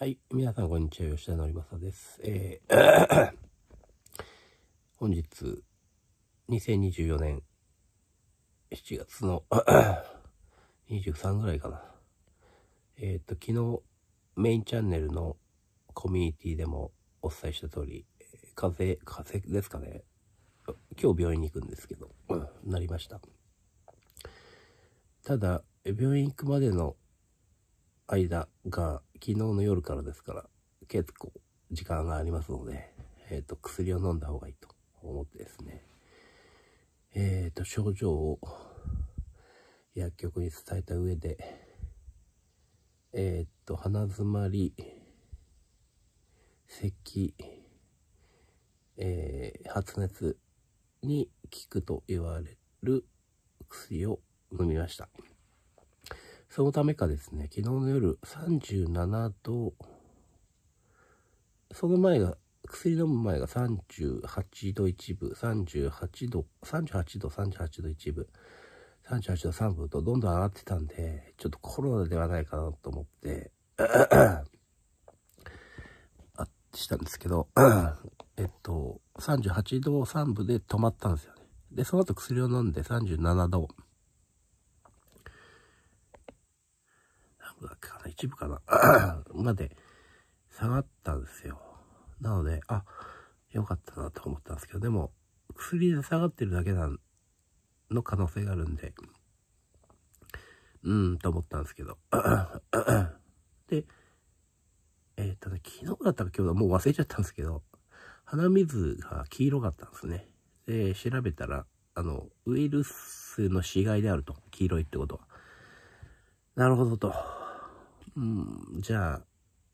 はい。皆さん、こんにちは。吉田のりまさです。えー、本日、2024年7月の23 ぐらいかな。えっ、と、昨日、メインチャンネルのコミュニティでもお伝えした通り、風邪、風邪ですかね。今日病院に行くんですけど、なりました。ただ、病院行くまでの間が昨日の夜からですから結構時間がありますので、えっ、ー、と、薬を飲んだ方がいいと思ってですね、えっ、ー、と、症状を薬局に伝えた上で、えっ、ー、と、鼻づまり、咳、えー、発熱に効くと言われる薬を飲みました。そのためかですね、昨日の夜37度、その前が、薬飲む前が38度1分、38度、38度、38度1分、38度3分とどんどん上がってたんで、ちょっとコロナではないかなと思って、あ、したんですけど、えっと、38度3分で止まったんですよね。で、その後薬を飲んで37度。一部かな まで下がったんですよ。なので、あ、良かったなと思ったんですけど、でも、薬で下がってるだけなの可能性があるんで、うーん、と思ったんですけど。で、えっ、ー、とね、昨日だったか今日だ、もう忘れちゃったんですけど、鼻水が黄色かったんですね。で、調べたら、あの、ウイルスの死骸であると。黄色いってことは。なるほどと。うん、じゃ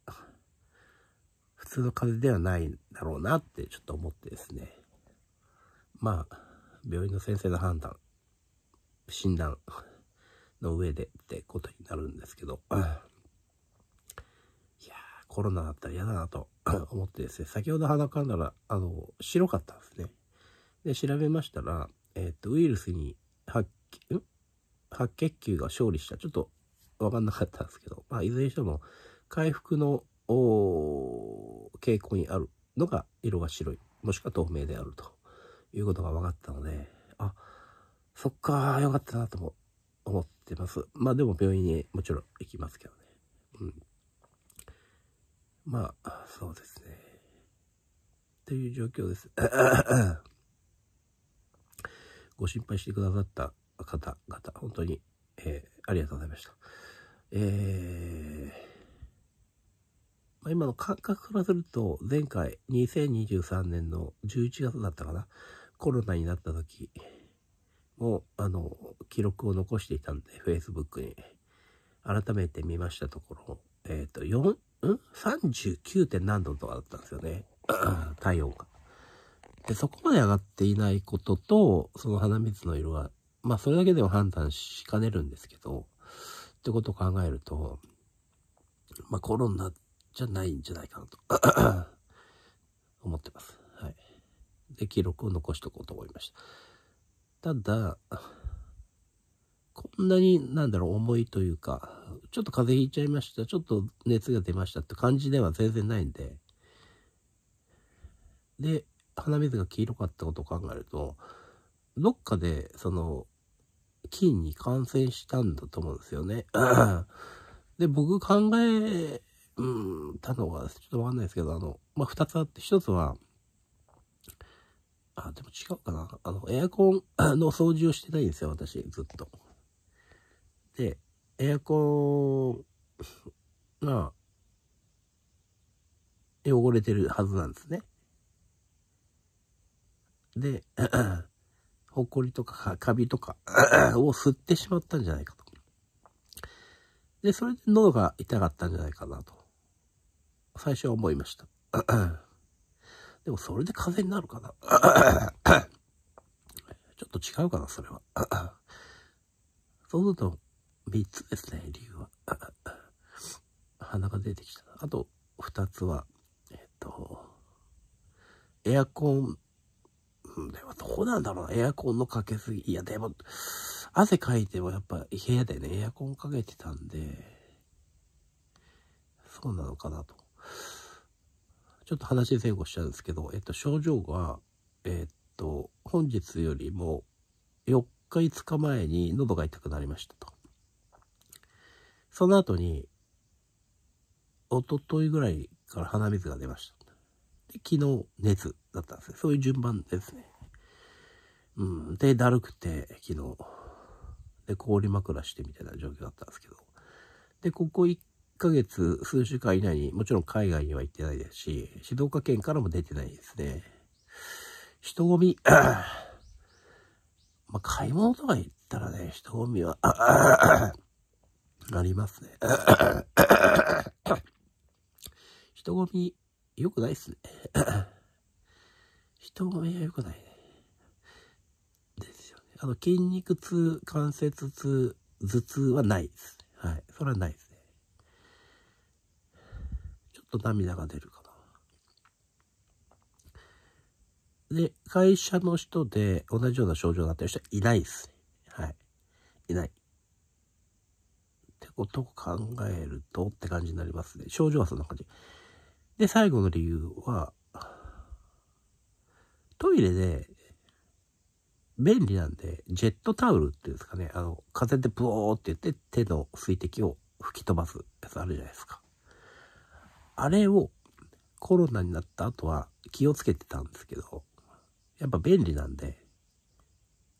あ、普通の風邪ではないだろうなってちょっと思ってですね。まあ、病院の先生の判断、診断の上でってことになるんですけど、いやコロナだったら嫌だなと 思ってですね、先ほど鼻かんだら、あの、白かったんですね。で、調べましたら、えっ、ー、と、ウイルスに白、白血球が勝利した、ちょっとわかんなかったんですけど、まあ、いずれにしても、回復の傾向にあるのが色が白い、もしくは透明であるということが分かったので、あ、そっかー、よかったなとも思ってます。まあでも病院にもちろん行きますけどね。うん。まあ、そうですね。という状況です。ご心配してくださった方々、本当に、えー、ありがとうございました。えー、今の感覚からすると、前回、2023年の11月だったかな、コロナになった時も、あの、記録を残していたんで、Facebook に、改めて見ましたところ、えっ、ー、と、4、ん ?39. 何度とかだったんですよね。体温が。で、そこまで上がっていないことと、その鼻水の色は、まあ、それだけでも判断しかねるんですけど、ってことを考えると、まあ、コロナじゃないんじゃないかなと 思ってます。はい。で、記録を残しておこうと思いました。ただ、こんなに、なんだろう、重いというか、ちょっと風邪ひいちゃいました、ちょっと熱が出ましたって感じでは全然ないんで、で、鼻水が黄色かったことを考えると、どっかで、その、菌に感染したんだと思うんですよね。で、僕考え、たのは、ちょっとわかんないですけど、あの、まあ、二つあって、一つは、あ、でも違うかな。あの、エアコン の掃除をしてないんですよ、私、ずっと。で、エアコンが、汚れてるはずなんですね。で、ホコリとかカビとか を吸ってしまったんじゃないかと。で、それで喉が痛かったんじゃないかなと。最初は思いました。でもそれで風邪になるかな ちょっと違うかな、それは。そうすると、三つですね、理由は。鼻が出てきた。あと、二つは、えっと、エアコンどうなんだろうな。エアコンのかけすぎ。いや、でも、汗かいてもやっぱ部屋でね、エアコンかけてたんで、そうなのかなと。ちょっと話前後しちゃうんですけど、えっと、症状が、えっと、本日よりも4日5日前に喉が痛くなりましたと。その後に、おとといぐらいから鼻水が出ました。で昨日、熱だったんですね。そういう順番ですね。うん。で、だるくて、昨日。で、氷枕してみたいな状況だったんですけど。で、ここ1ヶ月、数週間以内に、もちろん海外には行ってないですし、静岡県からも出てないですね。人混み、まあ、買い物とか行ったらね、人混みは、ありますね。人混み、良くないっすね。人混みは良くないね。あの、筋肉痛、関節痛、頭痛はないです。はい。それはないですね。ちょっと涙が出るかな。で、会社の人で同じような症状になってる人はいないですね。はい。いない。ってことを考えるとって感じになりますね。症状はそんな感じ。で、最後の理由は、トイレで、便利なんで、ジェットタオルっていうんですかね、あの、風でブオーって言って手の水滴を吹き飛ばすやつあるじゃないですか。あれをコロナになった後は気をつけてたんですけど、やっぱ便利なんで、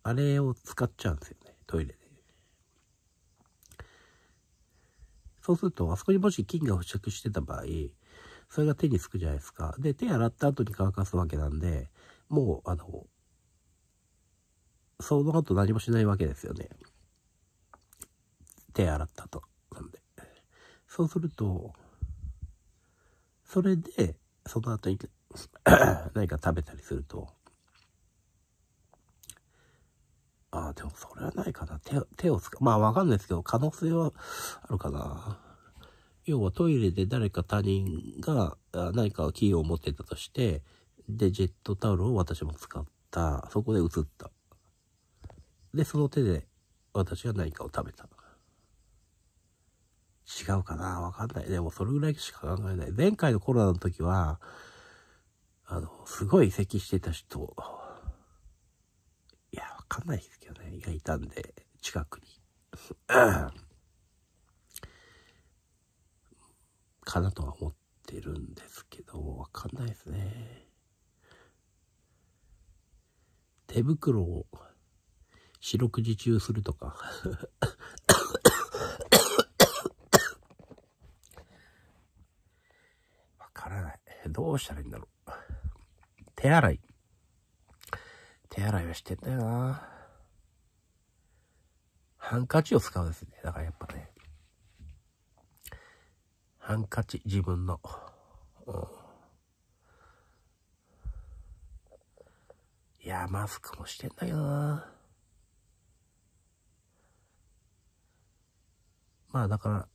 あれを使っちゃうんですよね、トイレで。そうすると、あそこにもし菌が付着してた場合、それが手につくじゃないですか。で、手洗った後に乾かすわけなんで、もう、あの、その後何もしないわけですよね。手洗ったと。なんで。そうすると、それで、その後に 何か食べたりすると、ああ、でもそれはないかな。手手を使う。まあわかんないですけど、可能性はあるかな。要はトイレで誰か他人が何かキーを持ってたとして、で、ジェットタオルを私も使った。そこで移った。で、その手で私が何かを食べた。違うかなわかんない。でもそれぐらいしか考えない。前回のコロナの時は、あの、すごい咳してた人、いや、わかんないですけどね、がいたんで、近くに。かなとは思ってるんですけど、わかんないですね。手袋を四六時中するとか わからない。どうしたらいいんだろう。手洗い。手洗いはしてんだよなハンカチを使うんですね。だからやっぱね。ハンカチ、自分の。うんいや、マスクもしてんだけどな。まあだから、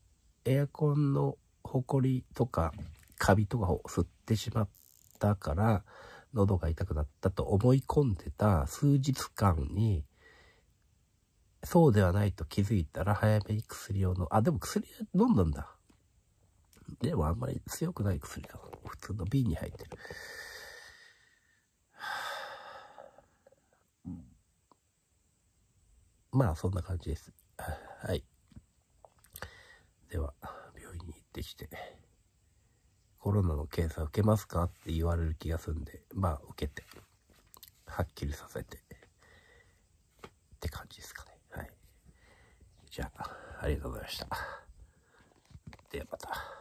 エアコンのホコリとか、カビとかを吸ってしまったから、喉が痛くなったと思い込んでた数日間に、そうではないと気づいたら早めに薬を飲あ、でも薬飲んだんだ。でもあんまり強くない薬だ。普通の瓶に入ってる。まあそんな感じです。はい。ってきて、コロナの検査受けますかって言われる気がするんで、まあ受けて、はっきりさせて、って感じですかね。はい。じゃあ、ありがとうございました。ではまた。